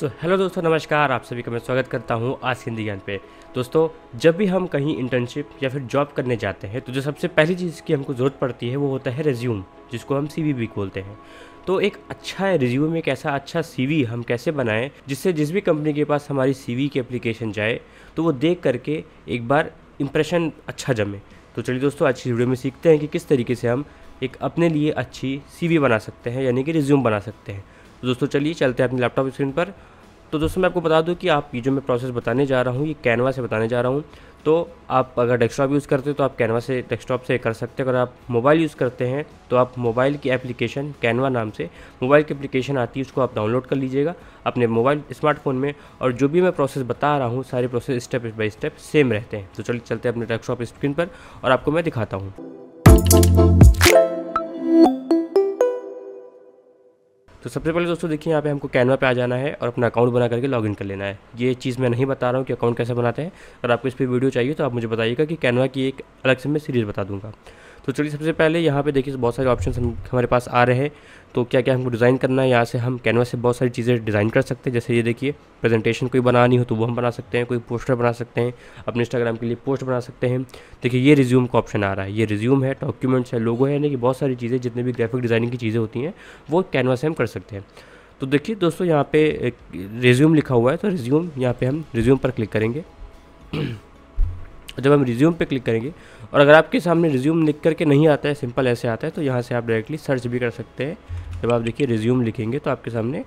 सो so, hello दोस्तों नमस्कार आप सभी का मैं स्वागत करता हूं आज हिंदी ज्ञान पे दोस्तों जब भी हम कहीं इंटर्नशिप या फिर जॉब करने जाते हैं तो जो सबसे पहली चीज़ की हमको ज़रूरत पड़ती है वो होता है रेज्यूम जिसको हम सी भी बोलते हैं तो एक अच्छा रिज्यूम एक ऐसा अच्छा सी हम कैसे बनाएं जिससे जिस भी कंपनी के पास हमारी वी की एप्लीकेशन जाए तो वो देख करके एक बार इम्प्रेशन अच्छा जमे तो चलिए दोस्तों आज की वीडियो में सीखते हैं कि किस तरीके से हम एक अपने लिए अच्छी सी बना सकते हैं यानी कि रिज्यूम बना सकते हैं तो दोस्तों चलिए चलते हैं अपने लैपटॉप स्क्रीन पर तो दोस्तों मैं आपको बता दूं कि आप ये जो मैं प्रोसेस बताने जा रहा हूँ ये कैनवा से बताने जा रहा हूँ तो आप अगर डेस्कटॉप यूज़ करते हो तो आप कैनवा से डेस्कटॉप से कर सकते हैं अगर आप मोबाइल यूज़ करते हैं तो आप मोबाइल की एप्लीकेशन कैनवा नाम से मोबाइल की एप्लीकेशन आती है उसको आप डाउनलोड कर लीजिएगा अपने मोबाइल स्मार्टफोन में और जो भी मैं प्रोसेस बता रहा हूँ सारे process step by step same रहते हैं तो चलिए चलते हैं अपने डेस्कटॉप स्क्रीन पर और आपको मैं दिखाता हूँ तो सबसे पहले दोस्तों देखिए यहाँ पे हमको कैनवा पे आ जाना है और अपना अकाउंट बना करके लॉगिन कर लेना है ये चीज़ मैं नहीं बता रहा हूँ कि अकाउंट कैसे बनाते हैं अगर आपको इस पर वीडियो चाहिए तो आप मुझे बताइएगा कि कैनवा की एक अलग से मैं सीरीज़ बता दूँगा तो चलिए सबसे पहले यहाँ पे देखिए बहुत सारे ऑप्शन हम हमारे पास आ रहे हैं तो क्या क्या हमको डिज़ाइन करना है यहाँ से हम कैनवास से बहुत सारी चीज़ें डिज़ाइन कर सकते हैं जैसे ये देखिए प्रेजेंटेशन कोई बनानी हो तो वो हम बना सकते हैं कोई पोस्टर बना सकते हैं अपने इंस्टाग्राम के लिए पोस्ट बना सकते हैं देखिए ये रिज्यूम का ऑप्शन आ रहा है ये रिज्यूम है डॉक्यूमेंट्स है लोगो है यानी कि बहुत सारी चीज़ें जितने भी ग्राफिक डिज़ाइनिंग की चीज़ें होती हैं वो कैनवा से हम कर सकते हैं तो देखिए दोस्तों यहाँ पे रिज्यूम लिखा हुआ है तो रिज्यूम यहाँ पे हम रिज्यूम पर क्लिक करेंगे जब हम रिज्यूम पे क्लिक करेंगे और अगर आपके सामने रिज्यूम लिख करके नहीं आता है सिंपल ऐसे आता है तो यहाँ से आप डायरेक्टली सर्च भी कर सकते हैं जब आप देखिए रिज्यूम लिखेंगे तो आपके सामने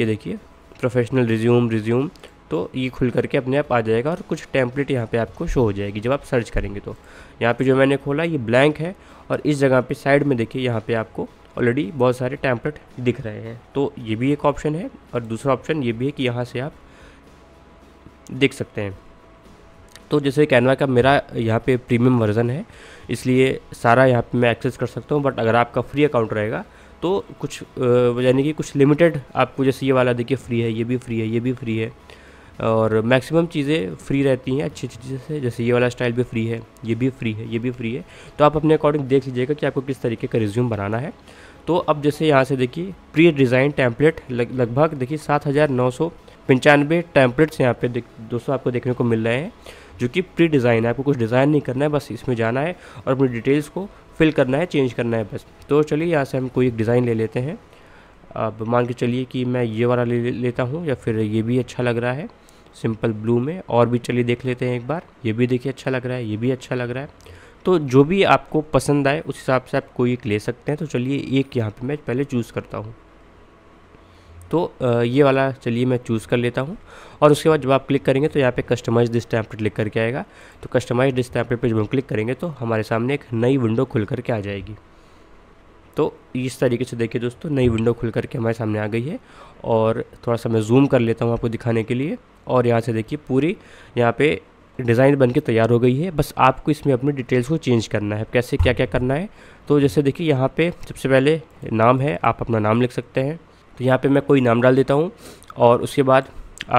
ये देखिए प्रोफेशनल रिज्यूम रिज्यूम तो ये खुल करके अपने आप आ जाएगा और कुछ टैंपलेट यहाँ पे आपको शो हो जाएगी जब आप सर्च करेंगे तो यहाँ पे जो मैंने खोला ये ब्लैंक है और इस जगह पे साइड में देखिए यहाँ पे आपको ऑलरेडी बहुत सारे टैंपलेट दिख रहे हैं तो ये भी एक ऑप्शन है और दूसरा ऑप्शन ये भी है कि यहाँ से आप देख सकते हैं तो जैसे कैनवा का मेरा यहाँ पे प्रीमियम वर्जन है इसलिए सारा यहाँ पे मैं एक्सेस कर सकता हूँ बट अगर आपका फ्री अकाउंट रहेगा तो कुछ यानी कि कुछ लिमिटेड आपको जैसे ये वाला देखिए फ्री है ये भी फ्री है ये भी फ्री है और मैक्सिमम चीज़ें फ्री रहती हैं अच्छी अच्छी चीज़ें जैसे ये वाला स्टाइल भी फ्री है ये भी फ्री है ये भी फ्री है तो आप अपने अकॉर्डिंग देख लीजिएगा कि आपको किस तरीके का रिज्यूम बनाना है तो अब जैसे यहाँ से देखिए प्री डिज़ाइन टैंपलेट लगभग देखिए सात हज़ार नौ सौ पंचानवे टैंपलेट्स यहाँ पे दोस्तों आपको देखने को मिल रहे हैं जो कि प्री डिज़ाइन है आपको कुछ डिज़ाइन नहीं करना है बस इसमें जाना है और अपनी डिटेल्स को फिल करना है चेंज करना है बस तो चलिए यहाँ से हम कोई एक डिज़ाइन ले लेते हैं अब मान के चलिए कि मैं ये वाला ले लेता हूँ या फिर ये भी अच्छा लग रहा है सिंपल ब्लू में और भी चलिए देख लेते हैं एक बार ये भी देखिए अच्छा लग रहा है ये भी अच्छा लग रहा है तो जो भी आपको पसंद आए उस हिसाब से आप कोई एक ले सकते हैं तो चलिए एक यहाँ पे मैं पहले चूज़ करता हूँ तो ये वाला चलिए मैं चूज़ कर लेता हूँ और उसके बाद जब आप क्लिक करेंगे तो यहाँ पे कस्टमाइज दिस टैम्पलेट लिख करके आएगा तो कस्टमाइज दिस टैम्पलेट पर जब हम क्लिक करेंगे तो हमारे सामने एक नई विंडो खुल करके आ जाएगी तो इस तरीके से देखिए दोस्तों नई विंडो खुल करके हमारे सामने आ गई है और थोड़ा सा मैं जूम कर लेता हूँ आपको दिखाने के लिए और यहाँ से देखिए पूरी यहाँ पे डिज़ाइन बनके तैयार हो गई है बस आपको इसमें अपनी डिटेल्स को चेंज करना है कैसे क्या क्या करना है तो जैसे देखिए यहाँ पे सबसे पहले नाम है आप अपना नाम लिख सकते हैं तो यहाँ पे मैं कोई नाम डाल देता हूँ और उसके बाद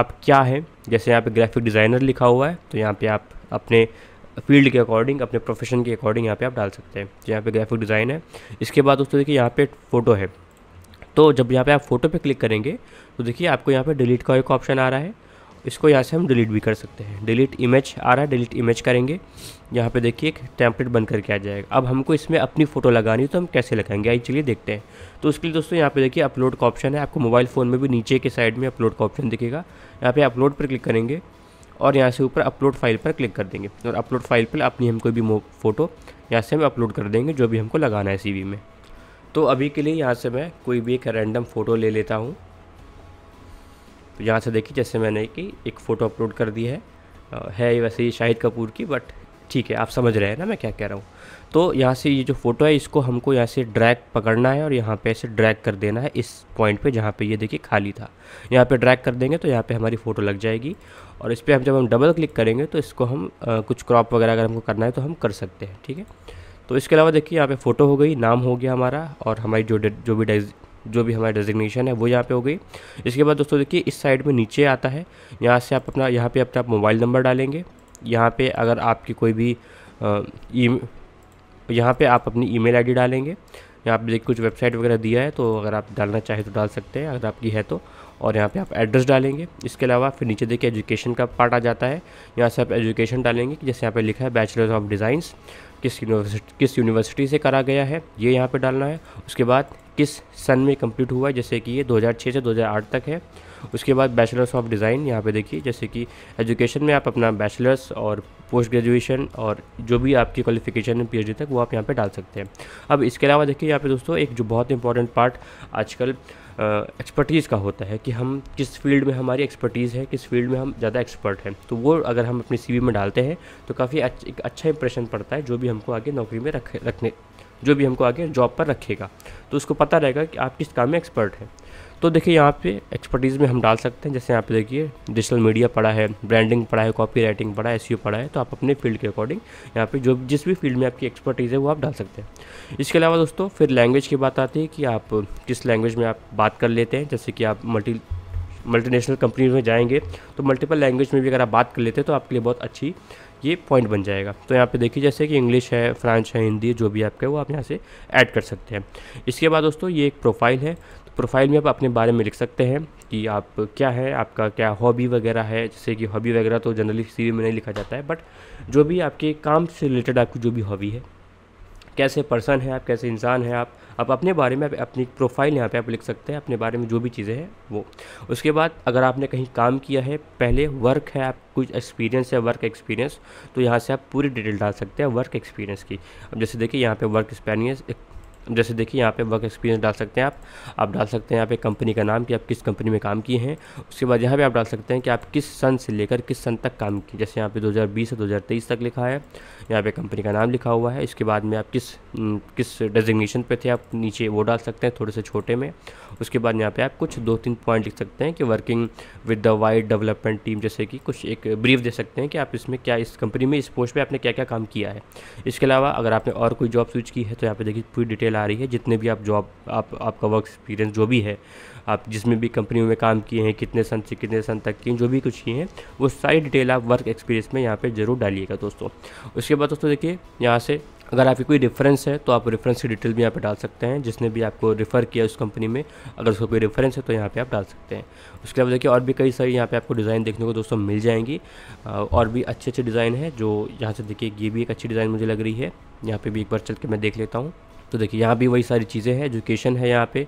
आप क्या है जैसे यहाँ पे ग्राफिक डिज़ाइनर लिखा हुआ है तो यहाँ पे आप अपने फील्ड के अकॉर्डिंग अपने प्रोफेशन के अकॉर्डिंग यहाँ पे आप डाल सकते हैं तो यहाँ पे ग्राफिक डिज़ाइन है इसके बाद दोस्तों देखिए यहाँ पे फ़ोटो है तो जब यहाँ पे आप फोटो पे क्लिक करेंगे तो देखिए आपको यहाँ पे डिलीट का एक ऑप्शन आ रहा है इसको यहाँ से हम डिलीट भी कर सकते हैं डिलीट इमेज आ रहा है डिलीट इमेज करेंगे यहाँ पे देखिए एक टैंपलेट बन करके आ जाएगा अब हमको इसमें अपनी फ़ोटो लगानी तो हम कैसे लगाएंगे आई चलिए देखते हैं तो उसके लिए दोस्तों यहाँ पे देखिए अपलोड का ऑप्शन है आपको मोबाइल फ़ोन में भी नीचे के साइड में अपलोड का ऑप्शन दिखेगा यहाँ पर अपलोड पर क्लिक करेंगे और यहाँ से ऊपर अपलोड फाइल पर क्लिक कर देंगे और अपलोड फाइल पर अपनी हम कोई भी फ़ोटो यहाँ से हम अपलोड कर देंगे जो भी हमको लगाना है सी में तो अभी के लिए यहाँ से मैं कोई भी एक रैंडम फ़ोटो ले लेता हूँ तो यहाँ से देखिए जैसे मैंने कि एक फ़ोटो अपलोड कर दी है है वैसे ही शाहिद कपूर की बट ठीक है आप समझ रहे हैं ना मैं क्या कह रहा हूँ तो यहाँ से ये जो फ़ोटो है इसको हमको यहाँ से ड्रैग पकड़ना है और यहाँ पे ऐसे ड्रैग कर देना है इस पॉइंट पे जहाँ पे ये देखिए खाली था यहाँ पे ड्रैग कर देंगे तो यहाँ पे हमारी फ़ोटो लग जाएगी और इस पर हम जब हम डबल क्लिक करेंगे तो इसको हम आ, कुछ क्रॉप वगैरह अगर हमको करना है तो हम कर सकते हैं ठीक है तो इसके अलावा देखिए यहाँ पे फ़ोटो हो गई नाम हो गया हमारा और हमारी जो जो भी जो भी हमारा डेजिग्नेशन है वो यहाँ पे हो गई इसके बाद दोस्तों देखिए इस साइड में नीचे आता है यहाँ से आप अपना यहाँ पे अपना आप मोबाइल नंबर डालेंगे यहाँ पे अगर आपकी कोई भी ई e-, यहाँ पे आप अपनी ईमेल आईडी डालेंगे यहाँ पे कुछ वेबसाइट वगैरह दिया है तो अगर आप डालना चाहें तो डाल सकते हैं अगर आपकी है तो और यहाँ पे आप एड्रेस डालेंगे इसके अलावा फिर नीचे देखिए एजुकेशन का पार्ट आ जाता है यहाँ से आप एजुकेशन डालेंगे जैसे यहाँ पे लिखा है बैचलर्स ऑफ डिज़ाइंस किस यूनिवर्सिटी किस यूनिवर्सिटी से करा गया है ये यहाँ पे डालना है उसके बाद किस सन में कंप्लीट हुआ है जैसे कि ये 2006 से 2008 तक है उसके बाद बैचलर्स ऑफ डिज़ाइन यहाँ पे देखिए जैसे कि एजुकेशन में आप अपना बैचलर्स और पोस्ट ग्रेजुएशन और जो भी आपकी क्वालिफिकेशन है पी तक वो आप यहाँ पे डाल सकते हैं अब इसके अलावा देखिए यहाँ पे दोस्तों एक जो बहुत इंपॉर्टेंट पार्ट आजकल एक्सपर्टीज़ का होता है कि हम किस फील्ड में हमारी एक्सपर्टीज़ है किस फील्ड में हम ज़्यादा एक्सपर्ट हैं तो वो अगर हम अपनी सी में डालते हैं तो काफ़ी एक अच्छा इंप्रेशन पड़ता है जो भी हमको आगे नौकरी में रख रखने जो भी हमको आगे जॉब पर रखेगा तो उसको पता रहेगा कि आप किस काम में एक्सपर्ट हैं तो देखिए यहाँ पे एक्सपर्टीज़ में हम डाल सकते हैं जैसे यहाँ पे देखिए डिजिटल मीडिया पढ़ा है ब्रांडिंग पढ़ा है कॉपी राइटिंग पढ़ा है एस e पढ़ा है तो आप अपने फील्ड के अकॉर्डिंग यहाँ पे जो जिस भी फील्ड में आपकी एक्सपर्टीज़ है वो आप डाल सकते हैं इसके अलावा दोस्तों फिर लैंग्वेज की बात आती है कि आप किस लैंग्वेज में आप बात कर लेते हैं जैसे कि आप मल्टी मल्टीनेशनल कंपनीज में जाएंगे तो मल्टीपल लैंग्वेज में भी अगर आप बात कर लेते हैं तो आपके लिए बहुत अच्छी ये पॉइंट बन जाएगा तो यहाँ पे देखिए जैसे कि इंग्लिश है फ्रांच है हिंदी है जो भी आपका है वो आप यहाँ से ऐड कर सकते हैं इसके बाद दोस्तों ये एक प्रोफाइल है प्रोफाइल में आप अपने बारे में लिख सकते हैं कि आप क्या है आपका क्या हॉबी वगैरह है जैसे कि हॉबी वगैरह तो जनरली सी में नहीं लिखा जाता है बट जो भी आपके काम से रिलेटेड आपकी जो भी हॉबी है कैसे पर्सन है आप कैसे इंसान हैं आप आप अपने बारे में अपनी प्रोफाइल यहाँ पे आप लिख सकते हैं अपने बारे में जो भी चीज़ें हैं वो उसके बाद अगर आपने कहीं काम किया है पहले वर्क है आप कुछ एक्सपीरियंस है वर्क एक्सपीरियंस तो यहाँ से आप पूरी डिटेल डाल सकते हैं वर्क एक्सपीरियंस की अब जैसे देखिए यहाँ पे वर्क एक्सपीरियंस जैसे देखिए यहाँ पे वर्क एक्सपीरियंस डाल सकते हैं आप आप डाल सकते हैं यहाँ पे कंपनी का नाम कि आप किस कंपनी में काम किए हैं उसके बाद यहाँ पे आप डाल सकते हैं कि आप किस सन से लेकर किस सन तक काम किए जैसे यहाँ पे 2020 से 2023 तक लिखा है यहाँ पे कंपनी का नाम लिखा हुआ है इसके बाद में आप किस किस डेजिग्नेशन पर थे आप नीचे वो डाल सकते हैं थोड़े से छोटे में उसके बाद यहाँ पर आप कुछ दो तीन पॉइंट लिख सकते हैं कि working with the wide development team जैसे कि कुछ एक ब्रीफ दे सकते हैं कि आप इसमें क्या इस कंपनी में इस पोस्ट पर आपने क्या क्या काम किया है इसके अलावा अगर आपने और कोई जॉब स्विच की है तो यहाँ पर देखिए पूरी डिटेल आ रही है जितने भी आप जॉब आप आपका वर्क एक्सपीरियंस जो भी है आप जिसमें भी कंपनियों में काम किए हैं कितने सन से कितने सन तक किए जो भी कुछ किए हैं वो सारी डिटेल आप वर्क एक्सपीरियंस में यहाँ पर ज़रूर डालिएगा दोस्तों उसके बाद दोस्तों देखिए यहाँ से अगर आपकी कोई रेफरेंस है तो आप रेफरेंस की डिटेल भी यहाँ पे डाल सकते हैं जिसने भी आपको रेफ़र किया उस कंपनी में अगर उसका कोई रेफरेंस है तो यहाँ पे आप डाल सकते हैं उसके अलावा देखिए और भी कई सारी यहाँ पे आपको डिज़ाइन देखने को दोस्तों मिल जाएंगी और भी अच्छे अच्छे डिज़ाइन है जो यहाँ से देखिए ये भी एक अच्छी डिज़ाइन मुझे लग रही है यहाँ पर भी एक बार चल के मैं देख लेता हूँ तो देखिए यहाँ भी वही सारी चीज़ें हैं एजुकेशन है यहाँ पे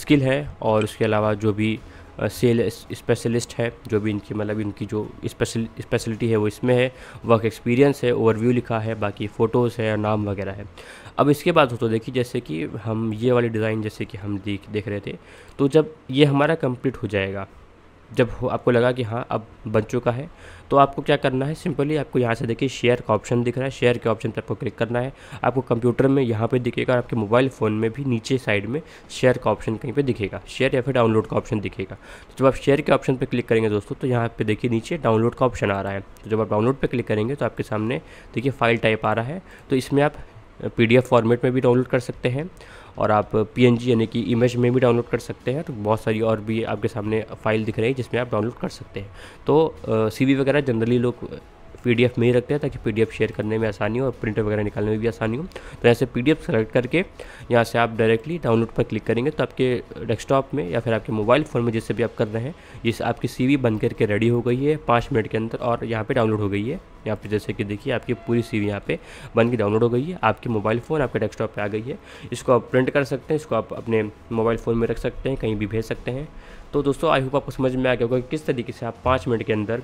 स्किल है और उसके अलावा जो भी सेल स्पेशलिस्ट है जो भी इनकी मतलब इनकी जो स्पेशल स्पेशलिटी है वो इसमें है वर्क एक्सपीरियंस है ओवरव्यू लिखा है बाकी फ़ोटोज़ है नाम वगैरह है अब इसके बाद हो तो देखिए जैसे कि हम ये वाली डिज़ाइन जैसे कि हम देख देख रहे थे तो जब ये हमारा कंप्लीट हो जाएगा जब आपको लगा कि हाँ अब बन चुका है तो आपको क्या करना है सिंपली आपको यहाँ से देखिए शेयर का ऑप्शन दिख रहा है शेयर के ऑप्शन पर आपको क्लिक करना है आपको कंप्यूटर में यहाँ पे दिखेगा और आपके मोबाइल फ़ोन में भी नीचे साइड में शेयर का ऑप्शन कहीं पे दिखेगा शेयर या फिर डाउनलोड का ऑप्शन दिखेगा तो जब आप शेयर के ऑप्शन पर क्लिक करेंगे दोस्तों तो यहाँ पर देखिए नीचे डाउनलोड का ऑप्शन आ रहा है तो जब आप डाउनलोड पर क्लिक करेंगे तो आपके सामने देखिए फ़ाइल टाइप आ रहा है तो इसमें आप पी फॉर्मेट में भी डाउनलोड कर सकते हैं और आप पी यानी कि इमेज में भी डाउनलोड कर सकते हैं तो बहुत सारी और भी आपके सामने फ़ाइल दिख रही है जिसमें आप डाउनलोड कर सकते हैं तो सी वगैरह जनरली लोग पी में ही रखते हैं ताकि पी शेयर करने में आसानी हो और प्रिंट वगैरह निकालने में भी आसानी हो तो ऐसे पी डी सेलेक्ट करके यहाँ से आप डायरेक्टली डाउनलोड पर क्लिक करेंगे तो आपके डेस्कटॉप में या फिर आपके मोबाइल फ़ोन में जिससे भी आप कर रहे हैं जिस आपकी सी बन करके रेडी हो गई है पाँच मिनट के अंदर और यहाँ पर डाउनलोड हो गई है यहाँ पर जैसे कि देखिए आपकी पूरी सी यहाँ पे बन के डाउनलोड हो गई है आपके मोबाइल फ़ोन आपके डेस्कटॉप पर आ गई है इसको आप प्रिंट कर सकते हैं इसको आप अपने मोबाइल फ़ोन में रख सकते हैं कहीं भी भेज सकते हैं तो दोस्तों आई होप आपको समझ में आ गया होगा कि किस तरीके से आप पाँच मिनट के अंदर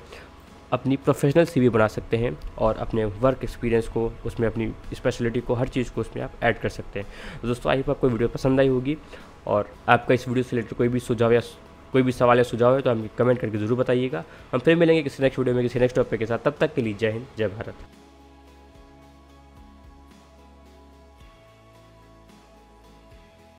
अपनी प्रोफेशनल सीवी बना सकते हैं और अपने वर्क एक्सपीरियंस को उसमें अपनी स्पेशलिटी को हर चीज़ को उसमें आप ऐड कर सकते हैं तो दोस्तों आई होप आपको वीडियो पसंद आई होगी और आपका इस वीडियो से रिलेटेड कोई भी सुझाव या कोई भी सवाल या सुझाव है तो हमें कमेंट करके ज़रूर बताइएगा हम फिर मिलेंगे किसी नेक्स्ट वीडियो में किसी नेक्स्ट टॉपिक के साथ तब तक के लिए जय हिंद जय भारत